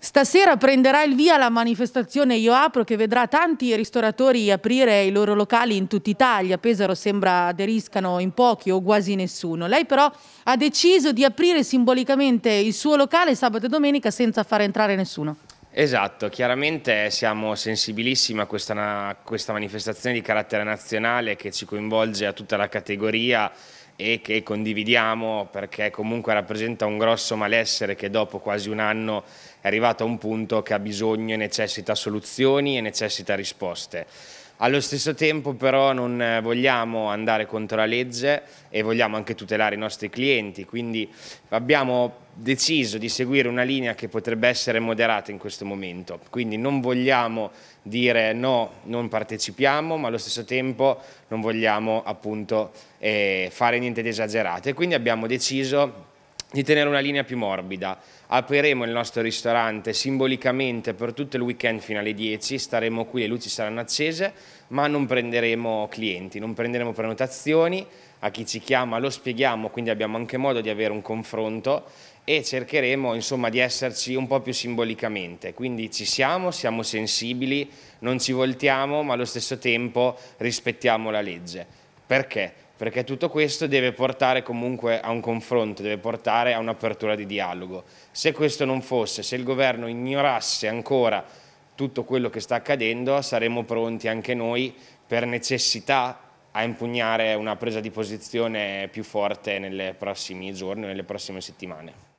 Stasera prenderà il via la manifestazione Io Apro che vedrà tanti ristoratori aprire i loro locali in tutta Italia. Pesaro sembra aderiscano in pochi o quasi nessuno. Lei però ha deciso di aprire simbolicamente il suo locale sabato e domenica senza far entrare nessuno. Esatto, chiaramente siamo sensibilissimi a questa, questa manifestazione di carattere nazionale che ci coinvolge a tutta la categoria e che condividiamo perché comunque rappresenta un grosso malessere che dopo quasi un anno è arrivato a un punto che ha bisogno e necessita soluzioni e necessita risposte. Allo stesso tempo però non vogliamo andare contro la legge e vogliamo anche tutelare i nostri clienti, quindi abbiamo deciso di seguire una linea che potrebbe essere moderata in questo momento, quindi non vogliamo dire no, non partecipiamo, ma allo stesso tempo non vogliamo appunto eh, fare niente di esagerato e quindi abbiamo deciso di tenere una linea più morbida. Apriremo il nostro ristorante simbolicamente per tutto il weekend fino alle 10, staremo qui, le luci saranno accese, ma non prenderemo clienti, non prenderemo prenotazioni, a chi ci chiama lo spieghiamo, quindi abbiamo anche modo di avere un confronto e cercheremo insomma, di esserci un po' più simbolicamente. Quindi ci siamo, siamo sensibili, non ci voltiamo, ma allo stesso tempo rispettiamo la legge. Perché? perché tutto questo deve portare comunque a un confronto, deve portare a un'apertura di dialogo. Se questo non fosse, se il governo ignorasse ancora tutto quello che sta accadendo, saremmo pronti anche noi per necessità a impugnare una presa di posizione più forte nei prossimi giorni, nelle prossime settimane.